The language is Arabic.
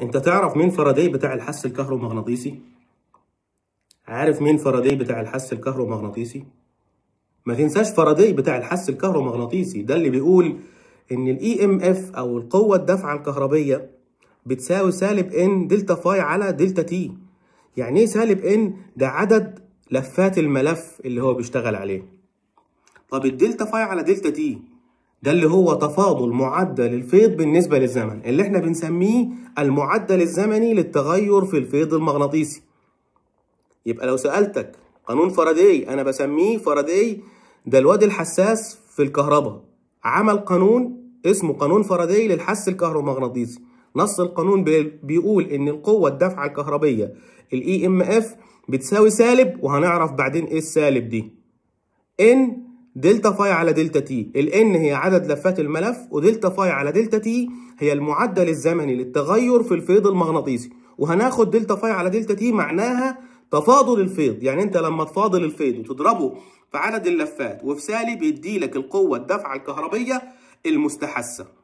انت تعرف مين فاراداي بتاع الحس الكهرومغناطيسي عارف مين فاراداي بتاع الحس الكهرومغناطيسي ما تنساش فاراداي بتاع الحس الكهرومغناطيسي ده اللي بيقول ان الاي ام e اف او القوه الدفعه الكهربيه بتساوي سالب ان دلتا فاي على دلتا تي يعني ايه سالب ان ده عدد لفات الملف اللي هو بيشتغل عليه طب الدلتا فاي على دلتا تي ده اللي هو تفاضل معدل الفيض بالنسبة للزمن اللي احنا بنسميه المعدل الزمني للتغير في الفيض المغناطيسي يبقى لو سألتك قانون فاراداي أنا بسميه فاراداي ده الواد الحساس في الكهرباء عمل قانون اسمه قانون فاراداي للحس الكهرومغناطيسي نص القانون بيقول ان القوة الدفعة الكهربية الاي ام e اف بتساوي سالب وهنعرف بعدين ايه السالب دي ان دلتا فاي على دلتا تي الان هي عدد لفات الملف ودلتا فاي على دلتا تي هي المعدل الزمني للتغير في الفيض المغناطيسي وهناخد دلتا فاي على دلتا تي معناها تفاضل الفيض يعني انت لما تفاضل الفيض وتضربه في عدد اللفات وفي سالب يديلك القوه الدفعه الكهربيه المستحثه